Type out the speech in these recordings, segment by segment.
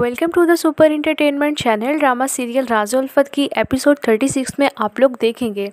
welcome to the super entertainment channel drama serial राजोल्फत की episode 36 में आप लोग देखेंगे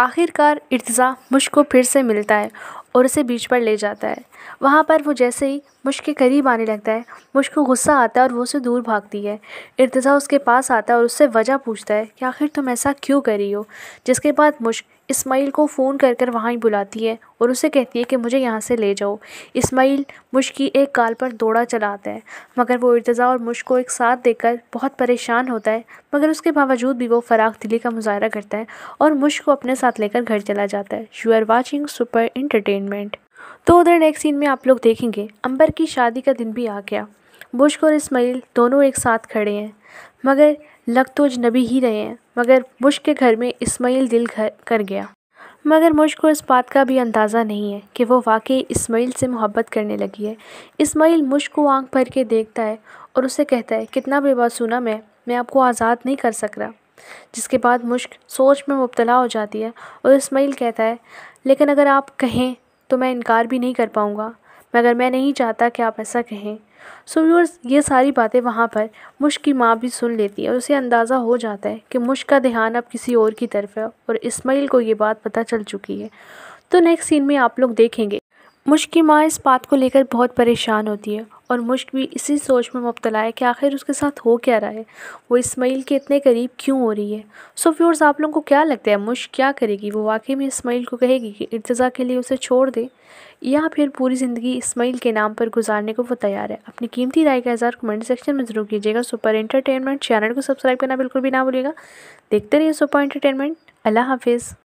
आखिरकार इर्तज़ा मुझको फिर से मिलता है और उसे बीच पर ले जाता है वहाँ पर वो जैसे ही मुश्क के करीब आने लगता है मुश्क को गुस्सा आता है और वो उसे दूर भागती है इर्तज़ा उसके पास आता है और उससे वजह पूछता है कि आखिर तुम ऐसा क्यों करी हो जिसके बाद मुश्क इस्माइल को फ़ोन कर कर वहाँ ही बुलाती है और उसे कहती है कि मुझे यहाँ से ले जाओ इस्माइल मुश्क की एक काल पर दौड़ा चलाता है मगर वो इर्तज़ा और मुश्क को एक साथ देखकर बहुत परेशान होता है मगर उसके बावजूद भी वो फ़राग दिली का मुजाहरा करता है और मुश्क को अपने साथ लेकर घर चला जाता है you are watching super entertain assignment तो उधर नेक्स्ट सीन में आप लोग देखेंगे अंबर की शादी का दिन भी आ गया बुश्क और इस्माइल दोनों एक साथ खड़े हैं मगर लग तो अजनबी ही रहे हैं मगर मुश्क के घर में इस्माइल दिल घर कर गया मगर को इस बात का भी अंदाज़ा नहीं है कि वो वाकई इस्माइल से मोहब्बत करने लगी है इस्माइल मुश्क को आँख भर के देखता है और उसे कहता है कितना बेबासूना मैं मैं आपको आज़ाद नहीं कर सक रहा जिसके बाद मुश्क सोच में मुबतला हो जाती है और इस्माइल कहता है लेकिन अगर आप कहें तो मैं इनकार भी नहीं कर पाऊँगा मगर मैं नहीं चाहता कि आप ऐसा कहें सो व्यूअर्स ये सारी बातें वहाँ पर मुश्क की माँ भी सुन लेती है और उसे अंदाज़ा हो जाता है कि मुश्क का ध्यान अब किसी और की तरफ है और इस्माइल को ये बात पता चल चुकी है तो नेक्स्ट सीन में आप लोग देखेंगे मुश्क की माँ इस बात को लेकर बहुत परेशान होती है और मुश्क भी इसी सोच में मुबतला है कि आखिर उसके साथ हो क्या रहा है वो इसमाइल के इतने करीब क्यों हो रही है सो फ्योर्स आप लोगों को क्या लगता है मुश्क क्या करेगी वो वाकई में इसमाइल को कहेगी कि इर्तज़ा के लिए उसे छोड़ दे या फिर पूरी ज़िंदगी इसमाइल के नाम पर गुजारने को वो तैयार है अपनी कीमती राय का इजहार कमेंट सेक्शन में ज़रूर कीजिएगा सुपर इंटरटेनमेंट चैनल को सब्सक्राइब करना बिल्कुल भी ना भूलिएगा देखते रहिए सुपर इंटरटेनमेंट अल्लाह हाफिज़